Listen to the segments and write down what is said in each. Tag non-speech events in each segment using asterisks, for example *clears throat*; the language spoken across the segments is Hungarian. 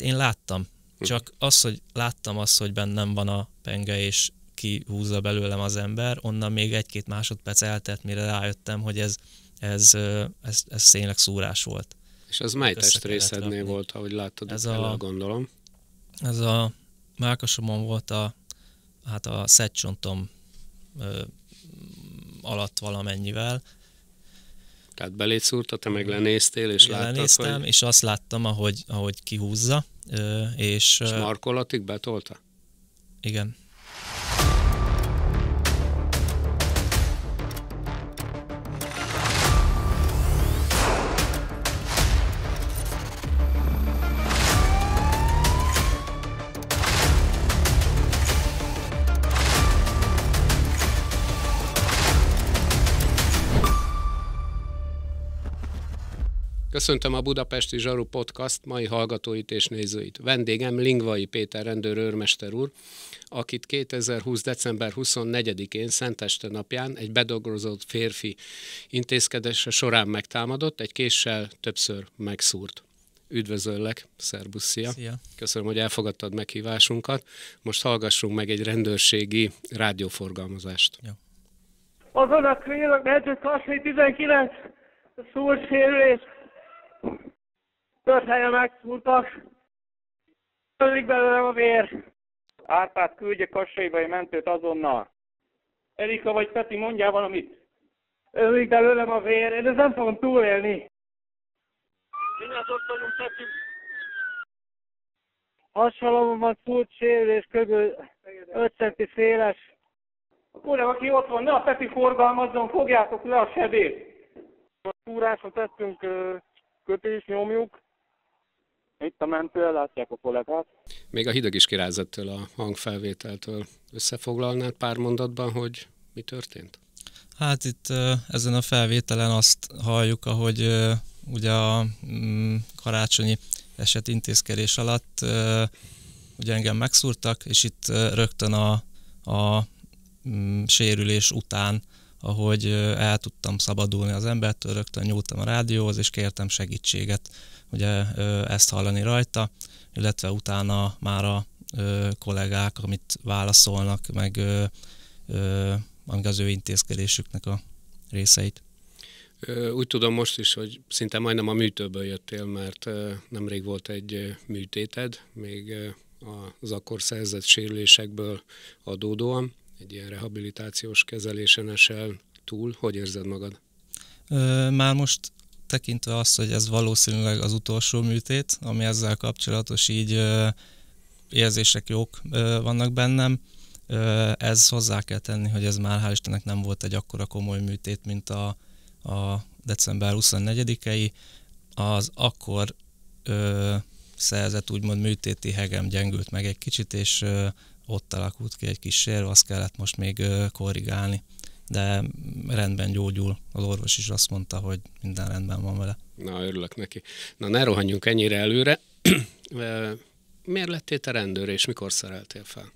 én láttam. Csak az, hogy láttam azt, hogy bennem van a penge, és kihúzza belőlem az ember, onnan még egy-két másodperc eltelt, mire rájöttem, hogy ez, ez, ez, ez tényleg szúrás volt. És ez mely testrészednél volt, ahogy láttad ez a, gondolom? Ez a Márkasomon volt a, hát a szedcsontom alatt valamennyivel. Tehát beléd szúrta, te meg lenéztél, és láttad, Lenéztem, hogy... és azt láttam, ahogy, ahogy kihúzza, és, és markolatig betolta? Igen. Köszöntöm a Budapesti Zsaru Podcast mai hallgatóit és nézőit. Vendégem Lingvai Péter rendőr őrmester úr, akit 2020. december 24-én Szenteste napján egy bedolgozott férfi intézkedése során megtámadott, egy késsel többször megszúrt. Üdvözöllek, szervusz, szia. szia. Köszönöm, hogy elfogadtad meghívásunkat. Most hallgassunk meg egy rendőrségi rádióforgalmazást. Jó. Azon a kvélag 19 szúrsérülés, Tört helyen megszúrtak, tölik belőlem a vér. Árpád küldje Kassaibai mentőt azonnal. Erika vagy Peti mondjál valamit. Ölik belőlem a vér, én ezt nem fogom túlélni. Mindjárt ott vagyunk, Peti. Hasonlóban szúrt sérülés kb. 5 centi széles. Uram, aki ott van, ne a Peti forgalmazzon, fogjátok le a sebét. A túráson tettünk kötés nyomjuk. Itt a mentően látják a kollégát. Még a hideg is kirázott a hangfelvételtől. Összefoglalnád pár mondatban, hogy mi történt? Hát itt ezen a felvételen azt halljuk, ahogy ugye a mm, karácsonyi eset intézkedés alatt ugye engem megszúrtak, és itt rögtön a, a mm, sérülés után ahogy el tudtam szabadulni az embertől, rögtön nyúltam a rádióhoz, és kértem segítséget, ugye ezt hallani rajta, illetve utána már a kollégák, amit válaszolnak, meg amik az ő intézkedésüknek a részeit. Úgy tudom most is, hogy szinte majdnem a műtőből jöttél, mert nemrég volt egy műtéted, még az akkor szerzett sérülésekből adódóan egy ilyen rehabilitációs kezelésen esel túl. Hogy érzed magad? Már most tekintve azt, hogy ez valószínűleg az utolsó műtét, ami ezzel kapcsolatos, így érzések jók vannak bennem. Ez hozzá kell tenni, hogy ez már hál' Istennek nem volt egy akkora komoly műtét, mint a, a december 24-ei. Az akkor ö, szerzett úgymond műtéti hegem gyengült meg egy kicsit, és ö, ott alakult ki egy kis sérv, azt kellett most még korrigálni. De rendben gyógyul. Az orvos is azt mondta, hogy minden rendben van vele. Na, örülök neki. Na, ne rohanjunk ennyire előre. *clears throat* miért lettél te rendőr, és mikor szereltél fel?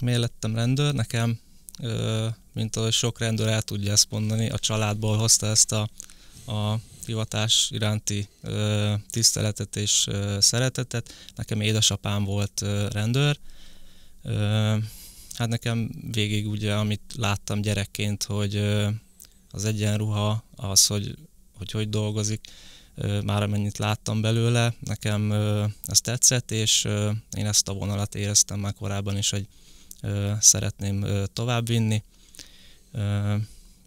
miért lettem rendőr? Nekem, mint ahogy sok rendőr el tudja ezt mondani, a családból hozta ezt a, a hivatás iránti tiszteletet és szeretetet. Nekem édesapám volt rendőr. hát nekem végig ugye, amit láttam gyerekként, hogy az egyenruha, az, hogy hogy, hogy dolgozik, már amennyit láttam belőle, nekem ez tetszett, és én ezt a vonalat éreztem már korábban is, hogy szeretném továbbvinni,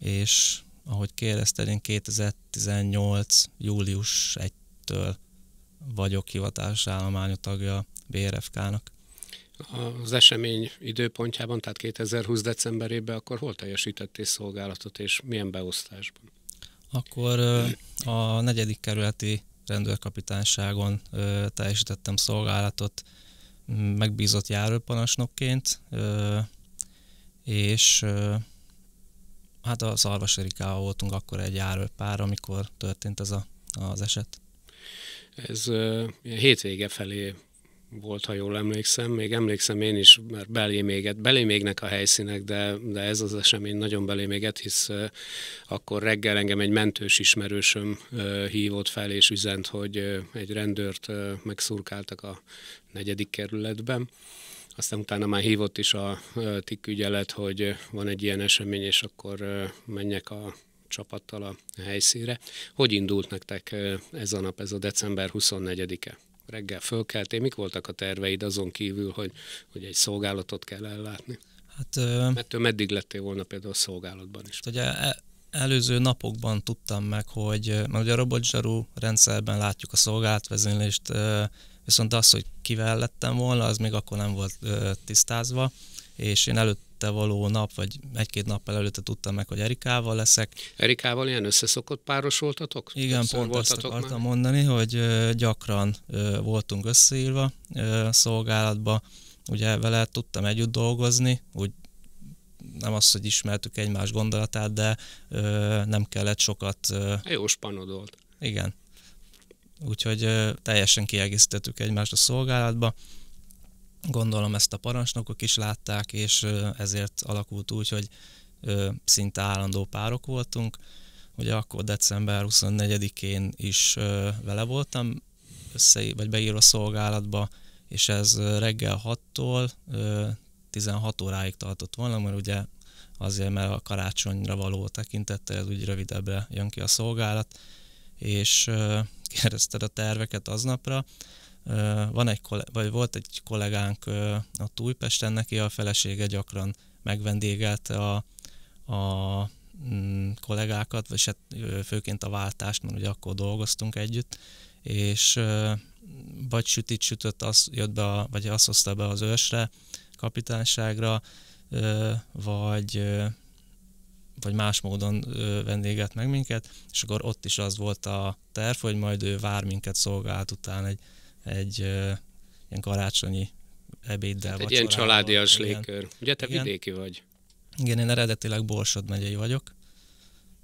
és ahogy kérdezted, én 2018. július 1-től vagyok hivatalos állományú tagja a BRFK-nak. Az esemény időpontjában, tehát 2020. decemberében, akkor hol teljesítettél szolgálatot, és milyen beosztásban? Akkor a negyedik kerületi rendőrkapitányságon teljesítettem szolgálatot megbízott járőpanasnokként, és Hát a szarvas voltunk akkor egy pár, amikor történt ez a, az eset. Ez uh, hétvége felé volt, ha jól emlékszem. Még emlékszem én is, mert belém éget, a helyszínek, de, de ez az esemény nagyon belém hisz uh, akkor reggel engem egy mentős ismerősöm uh, hívott fel és üzent, hogy uh, egy rendőrt megszurkáltak a negyedik kerületben aztán utána már hívott is a TIK ügyelet, hogy van egy ilyen esemény, és akkor menjek a csapattal a helyszínre. Hogy indult nektek ez a nap, ez a december 24-e? Reggel fölkeltél, mik voltak a terveid azon kívül, hogy, hogy egy szolgálatot kell ellátni? Hát, Ettől meddig lettél volna például a szolgálatban is? Ugye e, előző napokban tudtam meg, hogy mert ugye a robotzsarú rendszerben látjuk a szolgálatvezénylést, Viszont az, hogy kivel lettem volna, az még akkor nem volt ö, tisztázva, és én előtte való nap, vagy egy-két nap előtte tudtam meg, hogy Erikával leszek. Erikával ilyen összeszokott voltatok? Igen, Többször pont ezt akartam már? mondani, hogy ö, gyakran ö, voltunk összeírva ö, szolgálatba, ugye vele tudtam együtt dolgozni, úgy nem az, hogy ismertük egymás gondolatát, de ö, nem kellett sokat... Ö... Jó spanod volt. Igen úgyhogy teljesen kiegészítettük egymást a szolgálatba. Gondolom ezt a parancsnokok is látták, és ezért alakult úgy, hogy szinte állandó párok voltunk. Ugye akkor december 24-én is vele voltam össze, vagy beírva szolgálatba, és ez reggel 6-tól 16 óráig tartott volna, mert ugye azért, mert a karácsonyra való tekintettel ez úgy rövidebbre jön ki a szolgálat, és kereszted a terveket aznapra. Van egy, vagy volt egy kollégánk a Tújpesten, neki a felesége gyakran megvendégelte a, a mm, kollégákat, vagy hát főként a váltást, mert ugye akkor dolgoztunk együtt, és vagy sütit sütött, az jött be, a, vagy azt hozta be az ősre, kapitányságra, vagy vagy más módon vendéget meg minket, és akkor ott is az volt a terv, hogy majd ő vár minket szolgált után egy, egy ilyen karácsonyi ebéddel. Hát egy ilyen családias légkör. Ugye te igen, vidéki vagy? Igen, én eredetileg Borsod megyei vagyok.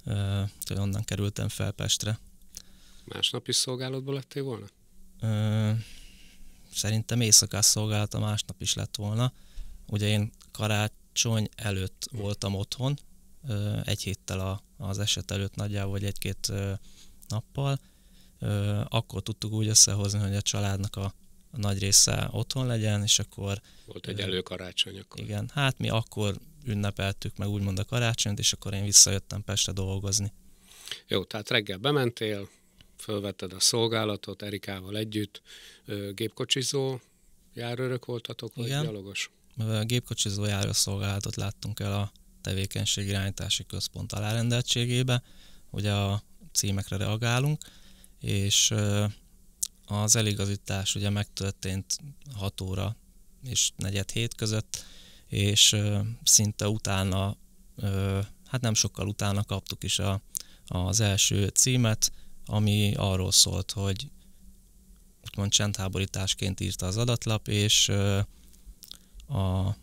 Ö, onnan kerültem fel Pestre. Másnap is szolgálatban lettél volna? Ö, szerintem éjszakás szolgálata másnap is lett volna. Ugye én karácsony előtt hm. voltam otthon, egy héttel a, az eset előtt nagyjából, vagy egy-két nappal, akkor tudtuk úgy összehozni, hogy a családnak a, a nagy része otthon legyen, és akkor... Volt egy előkarácsony akkor. Igen, hát mi akkor ünnepeltük meg úgymond a karácsonyt, és akkor én visszajöttem Pestre dolgozni. Jó, tehát reggel bementél, fölvetted a szolgálatot Erikával együtt, gépkocsizó járőrök voltatok, vagy Igen. gyalogos? Gépkocsizó járőrszolgálatot láttunk el a irányítási központ alárendeltségébe, ugye a címekre reagálunk, és az eligazítás ugye megtörtént 6 óra és negyed hét között, és szinte utána, hát nem sokkal utána kaptuk is a, az első címet, ami arról szólt, hogy úgymond csendháborításként írta az adatlap, és a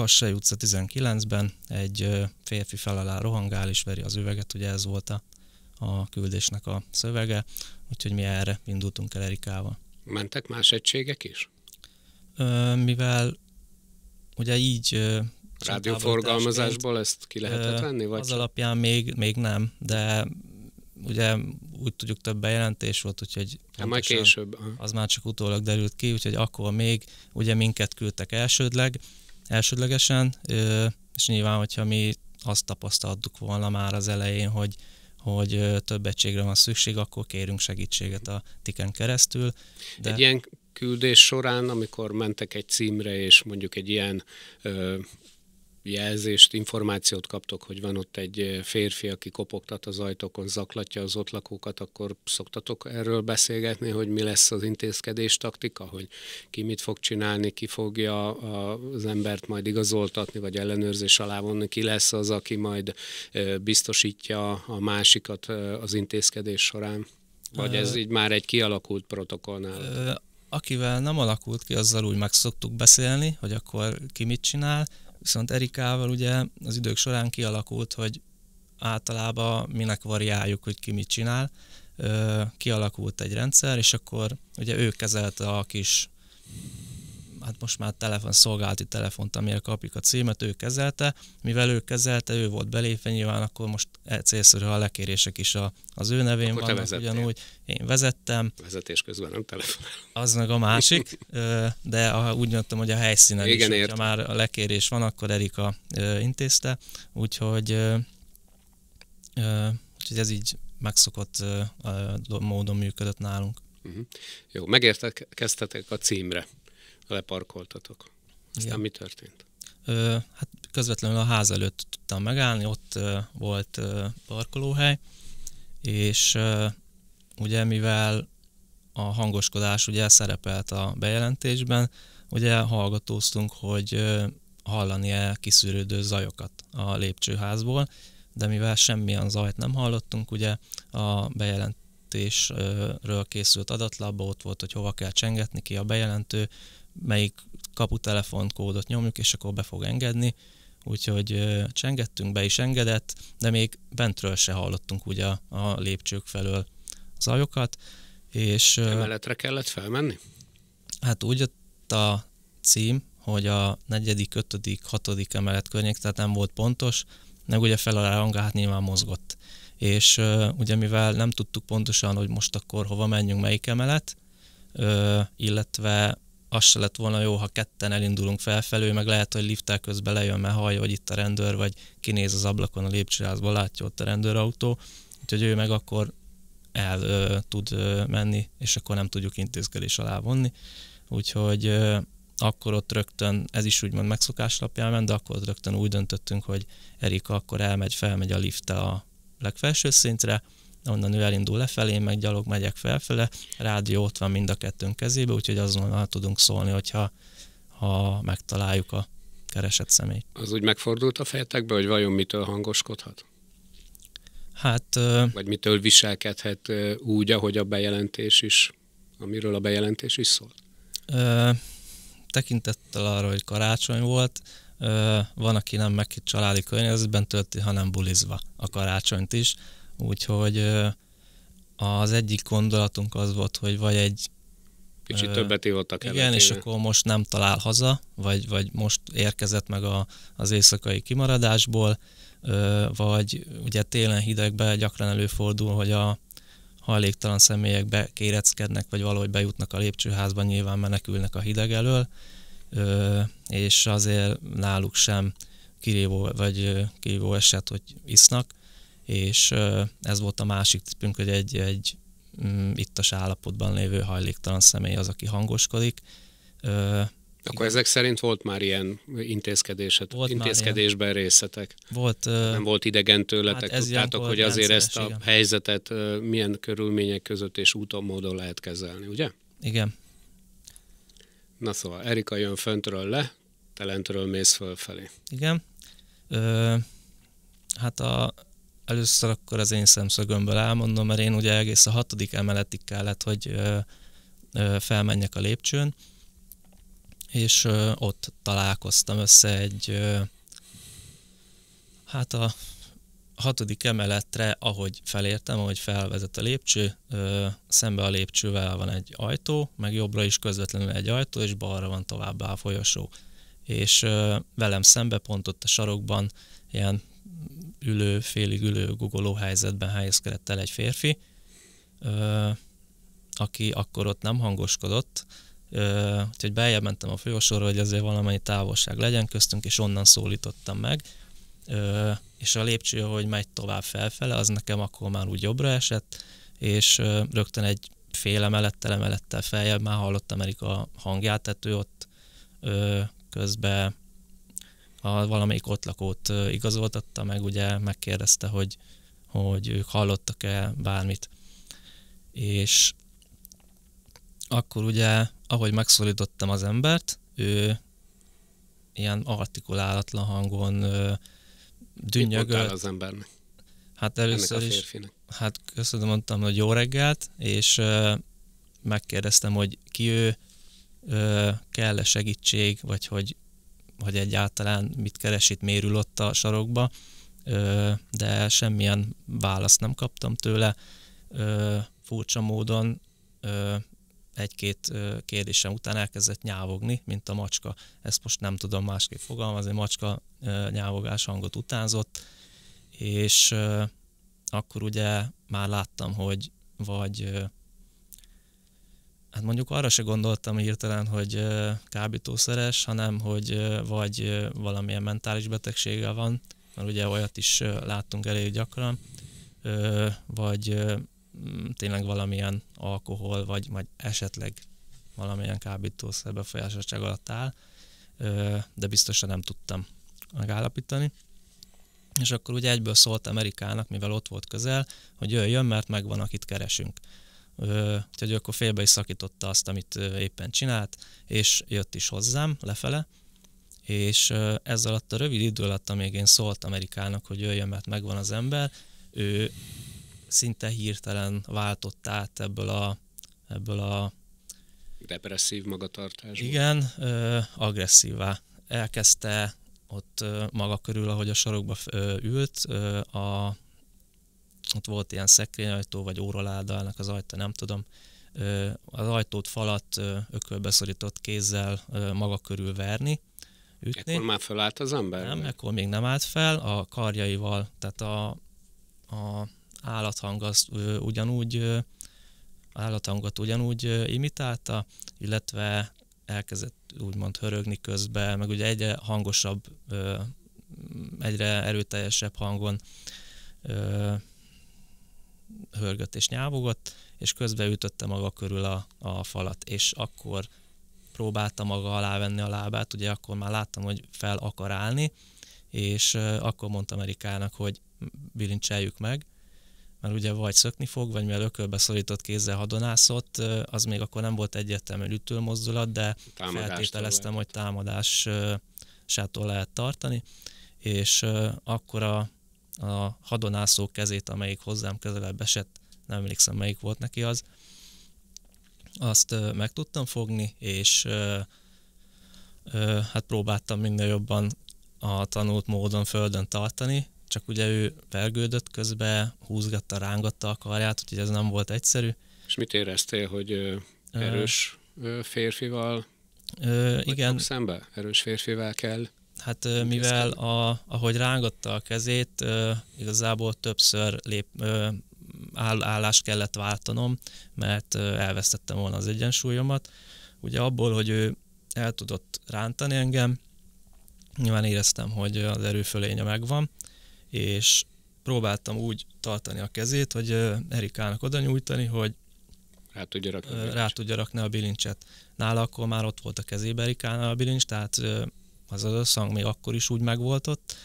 Kassai utca 19-ben egy férfi fel alá rohangál és veri az üveget, ugye ez volt a, a küldésnek a szövege, úgyhogy mi erre indultunk el Erikával. Mentek más egységek is? Ö, mivel ugye így... Rádióforgalmazásból ezt ki lehetett venni? Vagy? Az alapján még, még nem, de ugye úgy tudjuk több bejelentés volt, úgyhogy hát majd később. az már csak utólag derült ki, úgyhogy akkor még ugye minket küldtek elsődleg, elsődlegesen, és nyilván, hogyha mi azt tapasztaltuk volna már az elején, hogy, hogy több egységre van szükség, akkor kérünk segítséget a tiken keresztül. De... Egy ilyen küldés során, amikor mentek egy címre, és mondjuk egy ilyen ö, jelzést, információt kaptok, hogy van ott egy eh, férfi, aki kopogtat az ajtókon, zaklatja az ott lakókat, akkor szoktatok erről beszélgetni, hogy mi lesz az intézkedés taktika, hogy ki mit fog csinálni, ki fogja az embert majd igazoltatni, vagy ellenőrzés alá vonni, ki lesz az, aki majd eh, biztosítja a másikat eh, az intézkedés során? Vagy ez így már egy kialakult protokoll Akivel nem alakult ki, azzal úgy meg szoktuk beszélni, hogy akkor ki mit csinál, Viszont Erikával ugye az idők során kialakult, hogy általában minek variáljuk, hogy ki mit csinál. Kialakult egy rendszer, és akkor ugye ő kezelte a kis hát most már telefon, szolgálati telefont, amire kapjuk a címet, ő kezelte, mivel ő kezelte, ő volt belépve, nyilván akkor most e, célszerű a lekérések is a, az ő nevén akkor vannak, ugyanúgy én vezettem. Vezetés közben nem telefonál. Az meg a másik, *laughs* de a, úgy mondtam, hogy a helyszínen Igen, is, ha már a lekérés van, akkor Erika intézte, úgyhogy, úgyhogy ez így megszokott módon működött nálunk. Uh-huh. Jó, a címre leparkoltatok. Aztán Igen. mi történt? Ö, hát közvetlenül a ház előtt tudtam megállni, ott ö, volt ö, parkolóhely, és ö, ugye mivel a hangoskodás ugye szerepelt a bejelentésben, ugye hallgatóztunk, hogy ö, hallani-e kiszűrődő zajokat a lépcsőházból, de mivel semmilyen zajt nem hallottunk, ugye a bejelent bejelentésről készült adatlabba, ott volt, hogy hova kell csengetni, ki a bejelentő, melyik kaputelefonkódot nyomjuk, és akkor be fog engedni. Úgyhogy csengettünk, be is engedett, de még bentről se hallottunk ugye a lépcsők felől zajokat. És, Emeletre kellett felmenni? Hát úgy jött a cím, hogy a negyedik, ötödik, hatodik emelet környék, tehát nem volt pontos, meg ugye fel a ranga, nyilván mozgott és uh, ugye mivel nem tudtuk pontosan, hogy most akkor hova menjünk, melyik emelet, uh, illetve az se lett volna jó, ha ketten elindulunk felfelő, meg lehet, hogy liftel közben lejön, mert hallja, hogy itt a rendőr, vagy kinéz az ablakon a lépcsőházba, látja ott a rendőrautó, úgyhogy ő meg akkor el ö, tud ö, menni, és akkor nem tudjuk intézkedés alá vonni. Úgyhogy ö, akkor ott rögtön, ez is úgymond megszokás lapján ment, de akkor ott rögtön úgy döntöttünk, hogy Erika akkor elmegy, felmegy a lifte a legfelső szintre, onnan ő elindul lefelé, én meg gyalog megyek felfele, rádió ott van mind a kettőnk kezébe, úgyhogy azonnal tudunk szólni, hogyha ha megtaláljuk a keresett személyt. Az úgy megfordult a fejetekbe, hogy vajon mitől hangoskodhat? Hát... Vagy mitől viselkedhet úgy, ahogy a bejelentés is, amiről a bejelentés is szól? Ö, tekintettel arra, hogy karácsony volt, van, aki nem meg családi környezetben tölti, hanem bulizva a karácsonyt is. Úgyhogy az egyik gondolatunk az volt, hogy vagy egy Kicsit többet ívottak el. Igen, és akkor most nem talál haza, vagy, vagy most érkezett meg a, az éjszakai kimaradásból, vagy ugye télen hidegben gyakran előfordul, hogy a hajléktalan személyek bekéreckednek, vagy valahogy bejutnak a lépcsőházba, nyilván menekülnek a hideg elől, és azért náluk sem kirívó, vagy kirívó eset, hogy isznak, és ez volt a másik tippünk, hogy egy, egy mm, ittas állapotban lévő hajléktalan személy az, aki hangoskodik. Akkor ezek szerint volt már ilyen intézkedéset, volt intézkedésben ilyen. részetek? Volt. Nem volt idegen tőletek, hát tudtátok, hogy azért ezt a igen. helyzetet milyen körülmények között és úton, módon lehet kezelni, ugye? Igen, Na szóval, Erika jön föntről le, te lentről mész fölfelé. Igen. Ö, hát a, először akkor az én szemszögömből elmondom, mert én ugye egész a hatodik emeletig kellett, hogy ö, ö, felmenjek a lépcsőn, és ö, ott találkoztam össze egy, ö, hát a hatodik emeletre, ahogy felértem, ahogy felvezet a lépcső, ö, szembe a lépcsővel van egy ajtó, meg jobbra is közvetlenül egy ajtó, és balra van továbbá a folyosó. És ö, velem szembe, pont ott a sarokban, ilyen ülő, félig ülő, gugoló helyzetben helyezkedett el egy férfi, ö, aki akkor ott nem hangoskodott, ö, úgyhogy beljebb mentem a folyosóra, hogy azért valamennyi távolság legyen köztünk, és onnan szólítottam meg. Ö, és a lépcső, hogy megy tovább felfele, az nekem akkor már úgy jobbra esett, és rögtön egy fél emelettel, emelettel feljebb már hallott Amerika hangját, tehát ő ott közben a valamelyik ott lakót igazoltatta, meg ugye megkérdezte, hogy, hogy ők hallottak-e bármit. És akkor ugye, ahogy megszólítottam az embert, ő ilyen artikulálatlan hangon ö, dünnyög. az embernek? Hát először is, hát köszönöm, mondtam, hogy jó reggelt, és ö, megkérdeztem, hogy ki ő, ö, kell-e segítség, vagy hogy, hogy egyáltalán mit keres itt, mérül ott a sarokba, ö, de semmilyen választ nem kaptam tőle. Ö, furcsa módon ö, egy-két kérdésem után elkezdett nyávogni, mint a macska. Ezt most nem tudom másképp fogalmazni, macska nyávogás hangot utánzott, és akkor ugye már láttam, hogy vagy hát mondjuk arra se gondoltam hirtelen, hogy kábítószeres, hanem hogy vagy valamilyen mentális betegsége van, mert ugye olyat is láttunk elég gyakran, vagy Mm, tényleg valamilyen alkohol, vagy, vagy esetleg valamilyen kábítószer befolyásoltság alatt áll, de biztosan nem tudtam megállapítani. És akkor ugye egyből szólt Amerikának, mivel ott volt közel, hogy jöjjön, mert megvan, akit keresünk. Úgyhogy akkor félbe is szakította azt, amit éppen csinált, és jött is hozzám lefele, és ez alatt a rövid idő alatt, amíg én szólt Amerikának, hogy jöjjön, mert megvan az ember, ő szinte hirtelen váltott át ebből a, ebből a represszív magatartásból. Igen, ö, agresszívá. Elkezdte ott ö, maga körül, ahogy a sarokba ö, ült, ö, a, ott volt ilyen szekrényajtó, vagy óraláda, ennek az ajta, nem tudom. Ö, az ajtót, falat ökölbeszorított kézzel ö, maga körül verni, ütni. Ekkor már fölállt az ember? Nem, ekkor még nem állt fel, a karjaival, tehát a, a állathang az ugyanúgy állathangot ugyanúgy imitálta, illetve elkezdett úgymond hörögni közben, meg ugye egyre hangosabb, egyre erőteljesebb hangon hörgött és nyávogott, és közben ütötte maga körül a, a falat, és akkor próbálta maga alávenni a lábát, ugye akkor már láttam, hogy fel akar állni, és akkor mondta Amerikának, hogy bilincseljük meg, mert ugye vagy szökni fog, vagy mivel ökölbe szorított kézzel hadonászott, az még akkor nem volt egyértelmű ütőmozdulat, de Támadástól feltételeztem, lehet. hogy támadás sától lehet tartani, és akkor a, a hadonászó kezét, amelyik hozzám közelebb esett, nem emlékszem melyik volt neki az, azt meg tudtam fogni, és hát próbáltam minden jobban a tanult módon földön tartani, csak ugye ő vergődött közben, húzgatta, rángatta a karját, úgyhogy ez nem volt egyszerű. És mit éreztél, hogy erős férfival Ö, igen. szembe? Erős férfivel kell Hát ö, mivel a, ahogy rángatta a kezét, ö, igazából többször lép, ö, áll, állást kellett váltanom, mert ö, elvesztettem volna az egyensúlyomat. Ugye abból, hogy ő el tudott rántani engem, nyilván éreztem, hogy az erőfölénye megvan, és próbáltam úgy tartani a kezét, hogy Erikának oda nyújtani, hogy rá tudja rakni, a, rá tudja rakni a bilincset. Nála akkor már ott volt a kezébe Erikánál a bilincs, tehát az az összhang még akkor is úgy megvolt ott,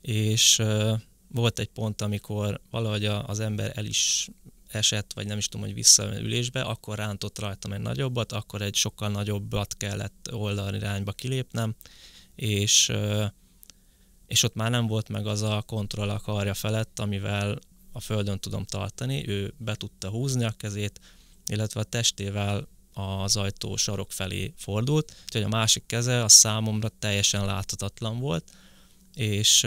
és volt egy pont, amikor valahogy az ember el is esett, vagy nem is tudom, hogy vissza ülésbe, akkor rántott rajtam egy nagyobbat, akkor egy sokkal nagyobbat kellett oldalirányba kilépnem, és és ott már nem volt meg az a kontroll a karja felett, amivel a földön tudom tartani, ő be tudta húzni a kezét, illetve a testével az ajtó sarok felé fordult, úgyhogy a másik keze a számomra teljesen láthatatlan volt, és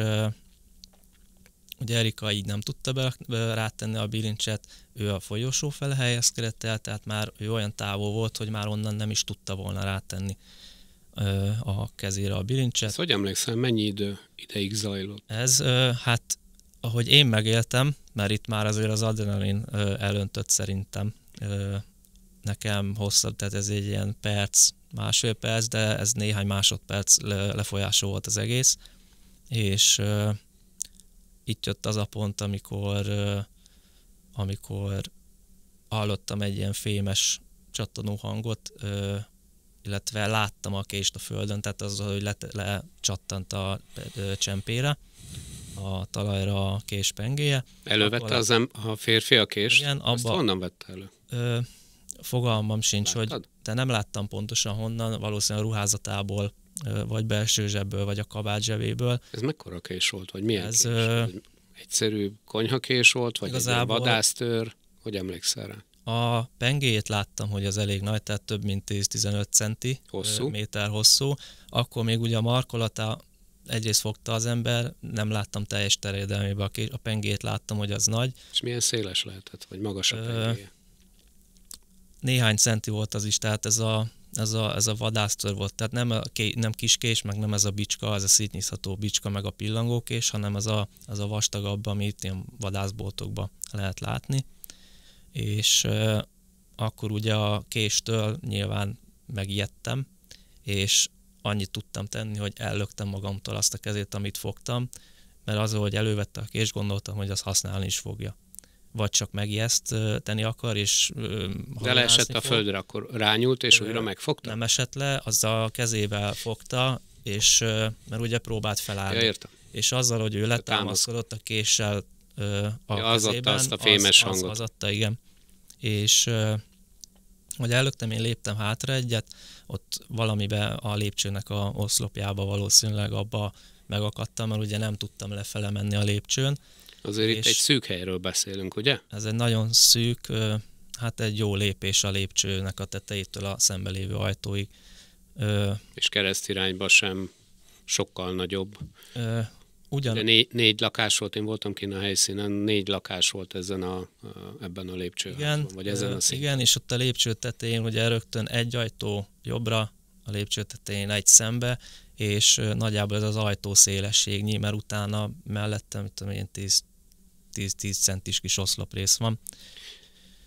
ugye Erika így nem tudta be, be rátenni a bilincset, ő a folyosó fele helyezkedett el, tehát már ő olyan távol volt, hogy már onnan nem is tudta volna rátenni a kezére a bilincset. Ezt hogy emlékszem, mennyi idő ideig zajlott? Ez, hát ahogy én megéltem, mert itt már azért az adrenalin elöntött szerintem nekem hosszabb, tehát ez egy ilyen perc, másfél perc, de ez néhány másodperc lefolyásó volt az egész, és itt jött az a pont, amikor, amikor hallottam egy ilyen fémes csattanó hangot, illetve láttam a kést a földön, tehát az, hogy le, lecsattant a csempére, a talajra a kés pengéje. Elővette az em, a férfi a kést? Igen, abba, Ezt honnan vette elő? Ö, fogalmam sincs, Láttad? hogy te nem láttam pontosan honnan, valószínűleg a ruházatából, vagy belső zsebből, vagy a kabát zsebéből. Ez mekkora kés volt, vagy milyen Ez, kés? Ö... Egyszerű konyhakés volt, vagy igazából, egy vadásztőr? Hogy emlékszel rá? A pengéjét láttam, hogy az elég nagy, tehát több mint 10-15 centi hosszú. méter hosszú. Akkor még ugye a markolata egyrészt fogta az ember, nem láttam teljes terjedelmében a, a pengét láttam, hogy az nagy. És milyen széles lehetett, vagy magas a pengéje? Néhány centi volt az is, tehát ez a, ez a, ez a vadásztör volt, tehát nem, a, nem kiskés meg nem ez a bicska, ez a szétnyitható bicska, meg a pillangókés, hanem ez a, ez a vastagabb, amit ilyen vadászboltokban lehet látni és akkor ugye a késtől nyilván megijedtem, és annyit tudtam tenni, hogy ellöktem magamtól azt a kezét, amit fogtam, mert az, hogy elővette a kést, gondoltam, hogy az használni is fogja. Vagy csak megijeszt tenni akar, és De leesett fog. a földre, akkor rányult, és újra megfogta? Nem esett le, az a kezével fogta, és mert ugye próbált felállni. Ja, értem. És azzal, hogy ő letámaszkodott, a késsel a ja, az közében. adta azt a fémes az, hangot. Az, az adta, igen. És hogy előttem én léptem hátra egyet, ott valamibe a lépcsőnek a oszlopjába valószínűleg abba megakadtam, mert ugye nem tudtam lefele menni a lépcsőn. Azért és itt egy szűk helyről beszélünk, ugye? Ez egy nagyon szűk, hát egy jó lépés a lépcsőnek a tetejétől a lévő ajtóig. És keresztirányba sem sokkal nagyobb. Ugyan... négy, négy lakás volt, én voltam kint a helyszínen, négy lakás volt ezen a, ebben a lépcsőházban, vagy ezen a szinten. Igen, és ott a lépcső tetején ugye rögtön egy ajtó jobbra, a lépcső tetején egy szembe, és nagyjából ez az ajtó szélességnyi, mert utána mellettem, mit tudom én, 10, 10, centis kis oszloprész van.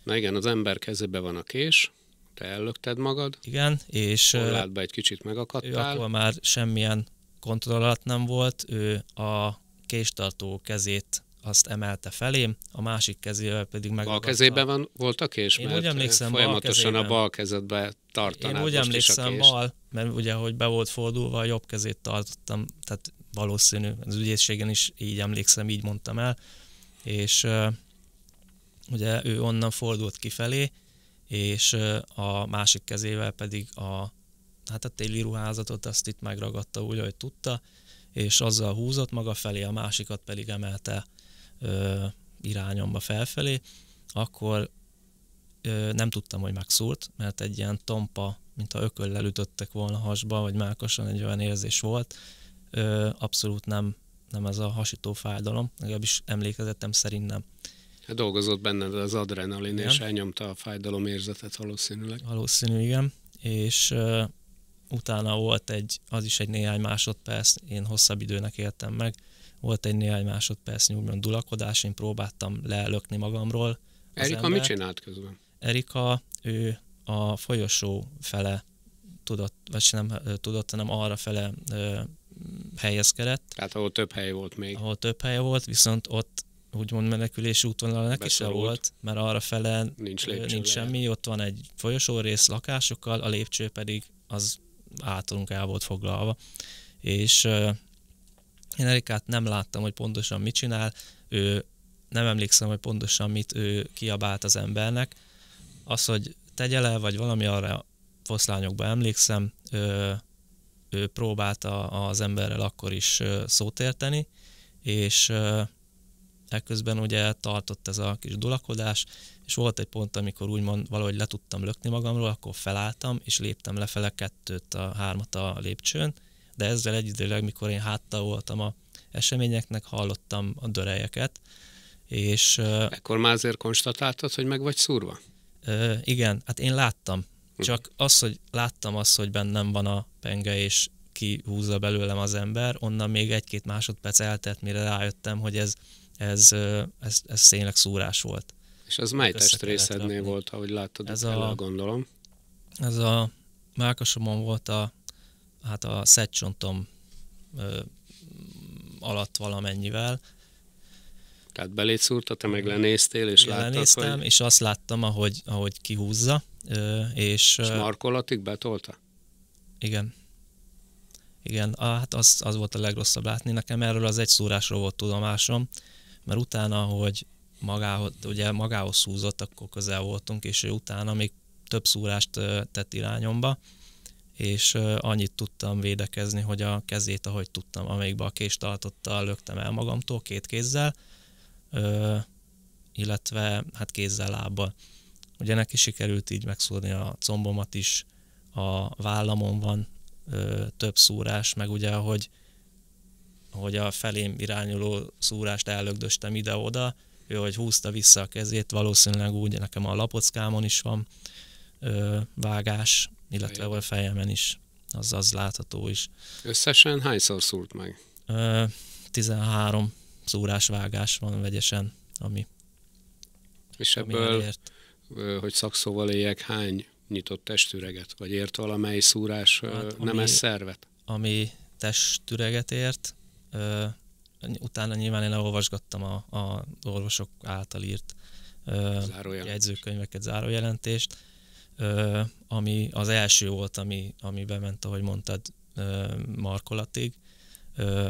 Na igen, az ember kezébe van a kés, te ellökted magad. Igen, és... Korlátba egy kicsit megakadtál. Ő akkor már semmilyen kontroll alatt nem volt, ő a késtartó kezét azt emelte felém, a másik kezével pedig meg. Bal kezében van, volt a kés, Én mert úgy emlékszem, folyamatosan bal a bal kezedbe tartanád Én úgy emlékszem, bal, mert ugye, hogy be volt fordulva, a jobb kezét tartottam, tehát valószínű, az ügyészségen is így emlékszem, így mondtam el, és uh, ugye ő onnan fordult kifelé, és uh, a másik kezével pedig a hát a téli ruházatot azt itt megragadta úgy, ahogy tudta, és azzal húzott maga felé, a másikat pedig emelte ö, irányomba felfelé, akkor ö, nem tudtam, hogy megszúrt, mert egy ilyen tompa, mint ha ököllel ütöttek volna hasba, vagy mákosan egy olyan érzés volt, ö, abszolút nem, nem ez a hasító fájdalom, legalábbis emlékezetem szerint nem. Hát dolgozott benned az adrenalin, igen. és elnyomta a fájdalom érzetet valószínűleg. Valószínű, igen. És utána volt egy, az is egy néhány másodperc, én hosszabb időnek éltem meg, volt egy néhány másodperc nyugodt dulakodás, én próbáltam lelökni magamról. Erika embert. mit csinált közben? Erika, ő a folyosó fele tudott, vagy nem tudott, hanem arra fele ö, helyezkedett. Tehát ahol több hely volt még. Ahol több hely volt, viszont ott úgymond menekülés útvonal neki se volt, mert arra fele nincs, nincs semmi, ott van egy folyosó rész lakásokkal, a lépcső pedig az általunk el volt foglalva. És én Erikát nem láttam, hogy pontosan mit csinál, ő nem emlékszem, hogy pontosan mit ő kiabált az embernek. Az, hogy tegye le, vagy valami arra foszlányokba emlékszem, ő, ő próbálta az emberrel akkor is szót érteni, és Ekközben ugye tartott ez a kis dulakodás, és volt egy pont, amikor úgymond valahogy le tudtam lökni magamról, akkor felálltam, és léptem lefele kettőt, a hármat a lépcsőn, de ezzel egyidőleg, mikor én háttal voltam a eseményeknek, hallottam a dörejeket, és... Ekkor már azért konstatáltad, hogy meg vagy szúrva? Ö, igen, hát én láttam. Hm. Csak az, hogy láttam az, hogy bennem van a penge, és kihúzza belőlem az ember, onnan még egy-két másodperc eltelt, mire rájöttem, hogy ez ez, ez, ez tényleg szúrás volt. És ez mely testrészednél volt, ahogy láttad ez el, a, gondolom? Ez a melkasomon volt a, hát a szedcsontom ö, alatt valamennyivel. Tehát beléd szúrta, te meg lenéztél, és láttad, Lenéztem, hogy... és azt láttam, ahogy, ahogy kihúzza, ö, és... És markolatig betolta? Igen. Igen, hát az, az volt a legrosszabb látni. Nekem erről az egy szúrásról volt tudomásom, mert utána, hogy magához, ugye magához szúzott, akkor közel voltunk, és ő utána még több szúrást tett irányomba, és annyit tudtam védekezni, hogy a kezét, ahogy tudtam, amelyikbe a kést tartotta, lögtem el magamtól két kézzel, illetve hát kézzel, lábbal. Ugye neki sikerült így megszúrni a combomat is, a vállamon van ö, több szúrás, meg ugye, hogy hogy a felém irányuló szúrást ellögdöstem ide-oda, ő hogy húzta vissza a kezét, valószínűleg úgy, nekem a lapockámon is van ö, vágás, illetve a fejemen is, az az látható is. Összesen hányszor szúrt meg? Ö, 13 szúrás vágás van vegyesen, ami És ami ebből, elért. hogy szakszóval éljek, hány nyitott testüreget, vagy ért valamely szúrás hát, nem ami, ez szervet? Ami testüreget ért, utána nyilván én elolvasgattam a, a orvosok által írt zárójelentést. jegyzőkönyveket, zárójelentést, ami az első volt, ami, ami bement, ahogy mondtad, markolatig,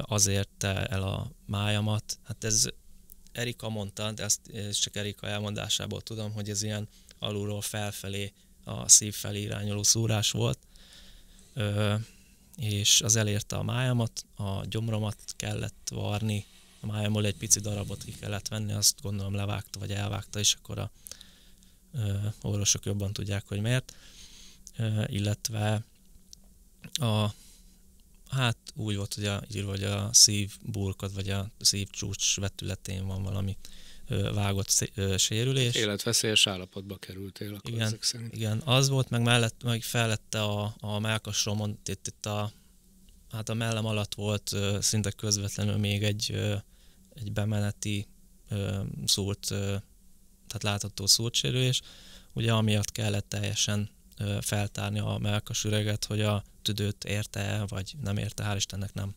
azért el a májamat. Hát ez Erika mondta, de ezt csak Erika elmondásából tudom, hogy ez ilyen alulról felfelé, a szív felé irányuló szúrás volt és az elérte a májamat, a gyomromat kellett varni, a májamból egy pici darabot ki kellett venni, azt gondolom levágta vagy elvágta, és akkor a ö, orvosok jobban tudják, hogy miért, ö, illetve a hát úgy volt, hogy a, hogy a szív burkod, vagy a szív csúcs vetületén van valami vágott sérülés. Életveszélyes állapotba kerültél akkor igen, ezek szerint. Igen, az volt, meg, mellett, meg fellette a, a melkasromon, itt, itt a, hát a mellem alatt volt szinte közvetlenül még egy, egy bemeneti szúrt, tehát látható szúrtsérülés, ugye amiatt kellett teljesen feltárni a melkas üreget, hogy a tüdőt érte -e, vagy nem érte, hál' Istennek nem.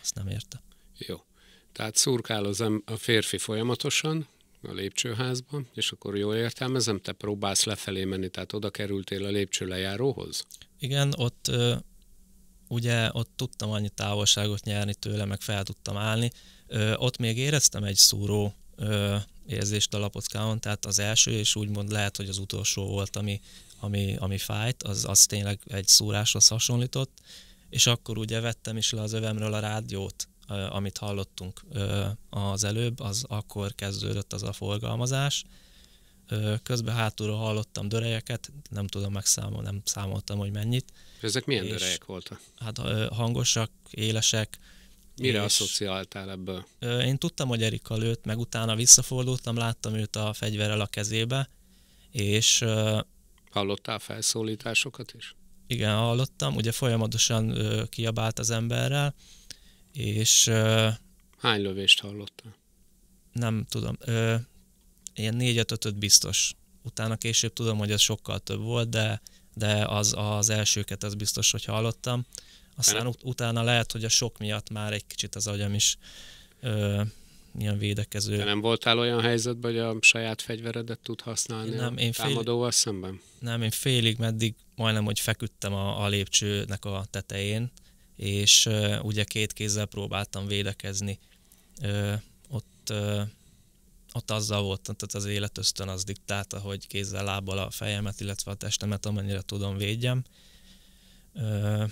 Azt nem érte. Jó. Tehát szurkál az a férfi folyamatosan, a lépcsőházba, és akkor jól értelmezem, te próbálsz lefelé menni, tehát oda kerültél a lépcső lejáróhoz? Igen, ott ugye ott tudtam annyi távolságot nyerni tőle, meg fel tudtam állni. Ott még éreztem egy szúró érzést a lapockában, tehát az első, és úgymond lehet, hogy az utolsó volt, ami, ami, ami fájt, az, az tényleg egy szúráshoz hasonlított, és akkor ugye vettem is le az övemről a rádiót, amit hallottunk az előbb, az akkor kezdődött az a forgalmazás. Közben hátulról hallottam dörejeket, nem tudom megszámolni, nem számoltam, hogy mennyit. Ezek milyen és, dörejek voltak? Hát hangosak, élesek. Mire a asszociáltál ebből? Én tudtam, hogy Erika lőtt, meg utána visszafordultam, láttam őt a fegyverrel a kezébe, és... Hallottál felszólításokat is? Igen, hallottam, ugye folyamatosan kiabált az emberrel, és... Hány lövést hallottál? Nem tudom. Uh, ilyen négyet, ötöt biztos. Utána később tudom, hogy ez sokkal több volt, de, de az, az elsőket az biztos, hogy hallottam. Aztán ut- utána lehet, hogy a sok miatt már egy kicsit az agyam is ö, ilyen védekező. De nem voltál olyan helyzetben, hogy a saját fegyveredet tud használni nem, én fél... támadóval szemben? Nem, én félig meddig majdnem, hogy feküdtem a, a lépcsőnek a tetején, és uh, ugye két kézzel próbáltam védekezni. Uh, ott, uh, ott azzal volt, tehát az életösztön az diktálta, hogy kézzel, lábbal a fejemet, illetve a testemet amennyire tudom védjem. Uh,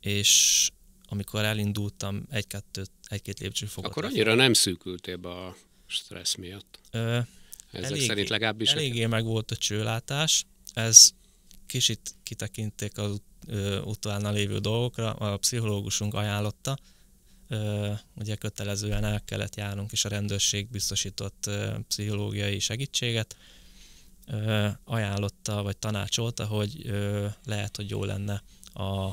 és amikor elindultam egy-kettőt, egy-két lépcsőfokot. Akkor annyira nem szűkültél be a stressz miatt? Uh, Ezek elég, szerint legalábbis. Eléggé meg volt a csőlátás. Ez kicsit kitekinték az utána lévő dolgokra, a pszichológusunk ajánlotta, ugye kötelezően el kellett járnunk, és a rendőrség biztosított pszichológiai segítséget, ajánlotta, vagy tanácsolta, hogy lehet, hogy jó lenne a